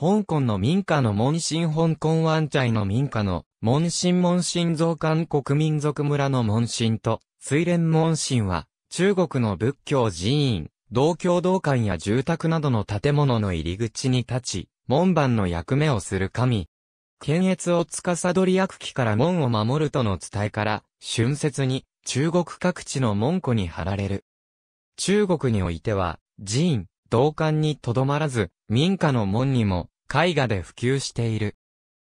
香港の民家の門神香港湾チの民家の門神門神造館、国民族村の門神と水蓮門神は中国の仏教寺院、道教道館や住宅などの建物の入り口に立ち、門番の役目をする神。検閲を司り悪鬼から門を守るとの伝えから、春節に中国各地の門戸に貼られる。中国においては、寺院、道館にとどまらず、民家の門にも、絵画で普及している。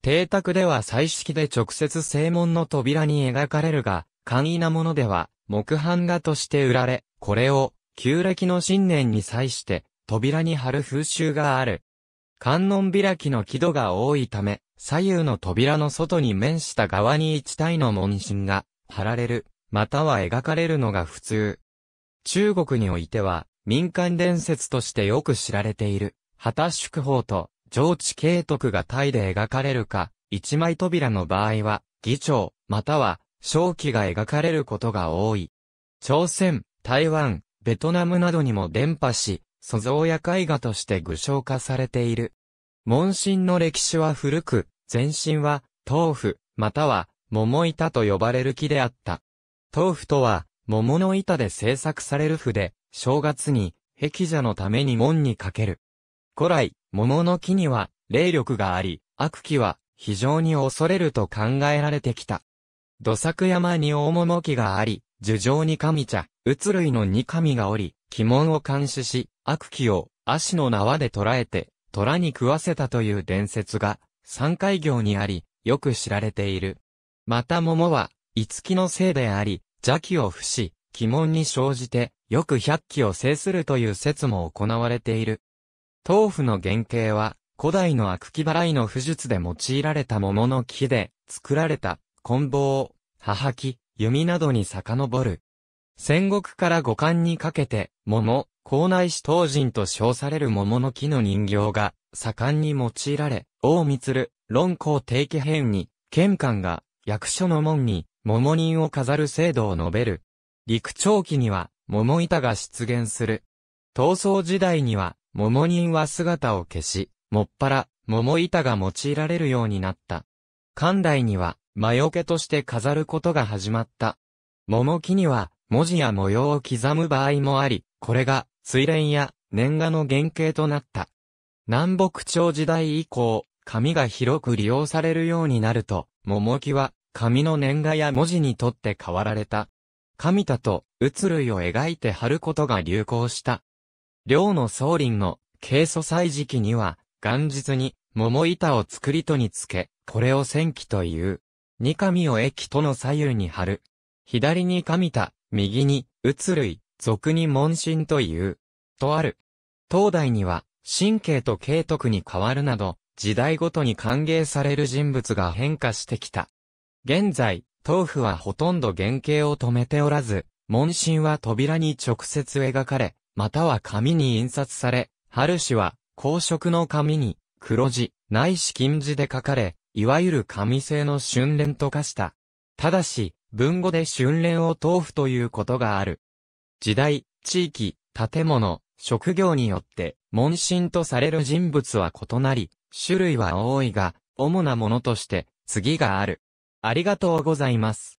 邸宅では彩色で直接正門の扉に描かれるが、簡易なものでは、木版画として売られ、これを、旧暦の新年に際して、扉に貼る風習がある。観音開きの木戸が多いため、左右の扉の外に面した側に一体の門神が貼られる、または描かれるのが普通。中国においては、民間伝説としてよく知られている、旗祝法と上智慶徳がタイで描かれるか、一枚扉の場合は、議長、または、正規が描かれることが多い。朝鮮、台湾、ベトナムなどにも伝播し、素像や絵画として具象化されている。門神の歴史は古く、前身は、豆腐、または、桃板と呼ばれる木であった。豆腐とは、桃の板で製作される筆、正月に、壁舎のために門にかける。古来、桃の木には霊力があり、悪鬼は非常に恐れると考えられてきた。土作山に大桃木があり、樹上に神茶、うつ類の二神がおり、鬼門を監視し、悪鬼を足の縄で捕らえて、虎に食わせたという伝説が、三海行にあり、よく知られている。また桃は、五木のせいであり、邪気を伏し、鬼門に生じて、よく百鬼を制するという説も行われている。豆腐の原型は、古代の悪気払いの不術で用いられた桃の木で、作られた、棍棒、吐木、弓などに遡る。戦国から五冠にかけて、桃、校内市当人と称される桃の木の人形が、盛んに用いられ、王る、論考定期編に、玄関が、役所の門に、桃人を飾る制度を述べる。陸長期には、桃板が出現する。闘争時代には、桃人は姿を消し、もっぱら、桃板が用いられるようになった。寛大には、魔除けとして飾ることが始まった。桃木には、文字や模様を刻む場合もあり、これが、水蓮や年賀の原型となった。南北朝時代以降、紙が広く利用されるようになると、桃木は、紙の年賀や文字にとって変わられた。神田と、移るを描いて貼ることが流行した。両の宗林の軽素祭時期には、元日に桃板を作りとにつけ、これを戦記という。二神を駅との左右に貼る。左に神田、右に、移類、俗に門神という。とある。東大には、神経と慶徳に変わるなど、時代ごとに歓迎される人物が変化してきた。現在、豆腐はほとんど原型を止めておらず、門神は扉に直接描かれ、または紙に印刷され、春紙は、公職の紙に、黒字、ないし金字で書かれ、いわゆる紙製の春蓮と化した。ただし、文語で春蓮を豆腐ということがある。時代、地域、建物、職業によって、問診とされる人物は異なり、種類は多いが、主なものとして、次がある。ありがとうございます。